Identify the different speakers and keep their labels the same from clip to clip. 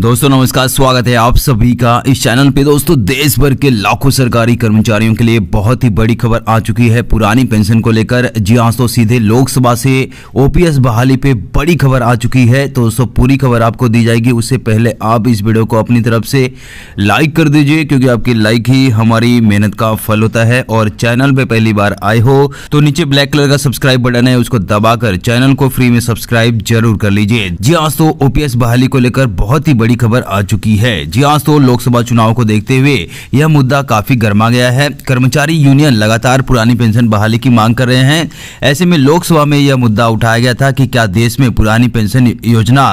Speaker 1: दोस्तों नमस्कार स्वागत है आप सभी का इस चैनल पे दोस्तों देश भर के लाखों सरकारी कर्मचारियों के लिए बहुत ही बड़ी खबर आ चुकी है पुरानी पेंशन को लेकर जी हाँ तो सीधे लोकसभा से ओपीएस बहाली पे बड़ी खबर आ चुकी है तो दोस्तों पूरी खबर आपको दी जाएगी उससे पहले आप इस वीडियो को अपनी तरफ से लाइक कर दीजिए क्योंकि आपकी लाइक ही हमारी मेहनत का फल होता है और चैनल पर पहली बार आए हो तो नीचे ब्लैक कलर का सब्सक्राइब बटन है उसको दबाकर चैनल को फ्री में सब्सक्राइब जरूर कर लीजिए जी हाँ तो ओपीएस बहाली को लेकर बहुत ही बड़ी खबर आ चुकी है जी आज हाँ, तो लोकसभा चुनाव को देखते हुए यह मुद्दा काफी गर्मा गया है कर्मचारी यूनियन लगातार पुरानी पेंशन बहाली की मांग कर रहे हैं ऐसे में लोकसभा में यह मुद्दा उठाया गया था कि क्या देश में पुरानी पेंशन योजना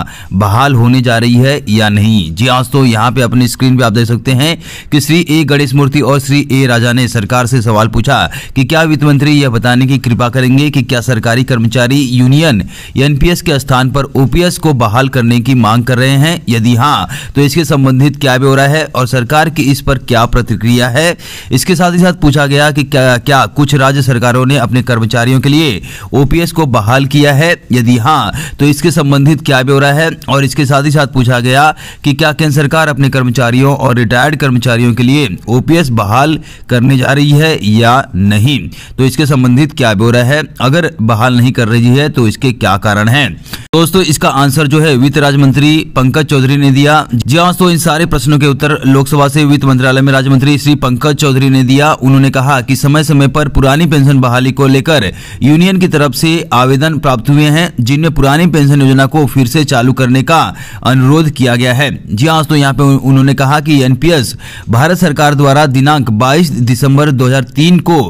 Speaker 1: बहाल होने जा रही है या नहीं जी आज हाँ, तो यहाँ पे अपनी स्क्रीन पे आप देख सकते हैं कि श्री ए गणेश मूर्ति और श्री ए राजा ने सरकार से सवाल पूछा कि क्या वित्त मंत्री यह बताने की कृपा करेंगे कि क्या सरकारी कर्मचारी यूनियन एनपीएस के स्थान पर ओपीएस को बहाल करने की मांग कर रहे हैं यदि हाँ हाँ तो इसके संबंधित क्या ब्यौरा है और सरकार की इस पर क्या प्रतिक्रिया है इसके साथ ही साथ पूछा गया कि क्या, क्या कुछ राज्य सरकारों ने अपने कर्मचारियों के लिए ओपीएस को बहाल किया है यदि हाँ तो इसके संबंधित क्या ब्यौरा है और इसके साथ ही साथ पूछा गया कि क्या केंद्र सरकार अपने कर्मचारियों और रिटायर्ड कर्मचारियों के लिए ओपीएस बहाल करने जा रही है या नहीं तो इसके संबंधित क्या ब्यौरा है अगर बहाल नहीं कर रही है तो इसके क्या कारण हैं दोस्तों इसका आंसर जो है वित्त राज्य मंत्री पंकज चौधरी ने दिया जी हाँ दोस्तों इन सारे प्रश्नों के उत्तर लोकसभा से वित्त मंत्रालय में राज्य मंत्री श्री पंकज चौधरी ने दिया उन्होंने कहा कि समय समय पर पुरानी पेंशन बहाली को लेकर यूनियन की तरफ से आवेदन प्राप्त हुए हैं जिनमें पुरानी पेंशन योजना को फिर से चालू करने का अनुरोध किया गया है जी हाँ दोस्तों यहाँ पे उन्होंने कहा कि एनपीएस भारत सरकार द्वारा दिनांक बाईस दिसंबर दो को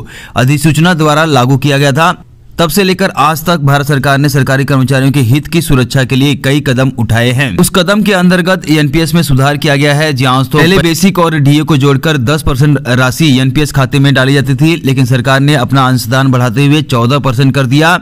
Speaker 1: अधिसूचना द्वारा लागू किया गया था तब से लेकर आज तक भारत सरकार ने सरकारी कर्मचारियों के हित की सुरक्षा के लिए कई कदम उठाए हैं उस कदम के अंतर्गत एनपीएस e में सुधार किया गया है जहाँ तो पहले बेसिक और डीए को जोड़कर 10 परसेंट राशि एनपीएस e खाते में डाली जाती थी लेकिन सरकार ने अपना अंशदान बढ़ाते हुए 14 परसेंट कर दिया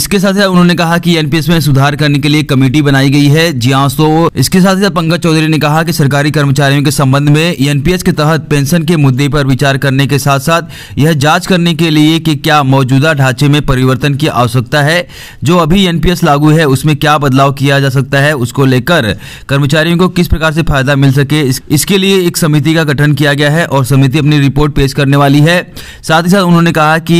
Speaker 1: इसके साथ ही उन्होंने कहा कि एनपीएस e में सुधार करने के लिए कमेटी बनाई गई है जी तो इसके साथ ही पंकज चौधरी ने कहा कि सरकारी कर्मचारियों के संबंध में एनपीएस के तहत पेंशन के मुद्दे पर विचार करने के साथ साथ यह जांच करने के लिए कि क्या मौजूदा ढांचे में परिवर्तन परिवर्तन की आवश्यकता है जो अभी एनपीएस लागू है उसमें क्या बदलाव किया जा सकता है उसको लेकर कर्मचारियों को किस प्रकार से फायदा मिल सके इसके लिए एक समिति का गठन किया गया है और समिति अपनी रिपोर्ट पेश करने वाली है साथ ही साथ उन्होंने कहा कि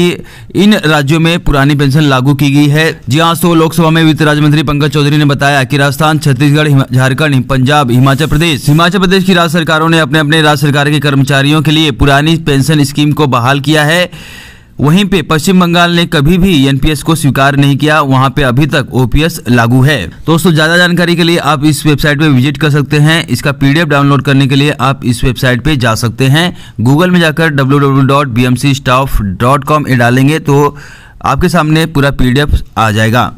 Speaker 1: इन राज्यों में पुरानी पेंशन लागू की गई है जी हाँ सो लोकसभा में वित्त राज्य मंत्री पंकज चौधरी ने बताया कि राजस्थान छत्तीसगढ़ झारखंड पंजाब हिमाचल प्रदेश हिमाचल प्रदेश की राज्य सरकारों ने अपने अपने राज्य सरकार के कर्मचारियों के लिए पुरानी पेंशन स्कीम को बहाल किया है वहीं पे पश्चिम बंगाल ने कभी भी एनपीएस को स्वीकार नहीं किया वहां पे अभी तक ओपीएस लागू है दोस्तों ज्यादा जानकारी के लिए आप इस वेबसाइट पे विजिट कर सकते हैं इसका पीडीएफ डाउनलोड करने के लिए आप इस वेबसाइट पे जा सकते हैं गूगल में जाकर डब्ल्यू कॉम डालेंगे तो आपके सामने पूरा पी आ जाएगा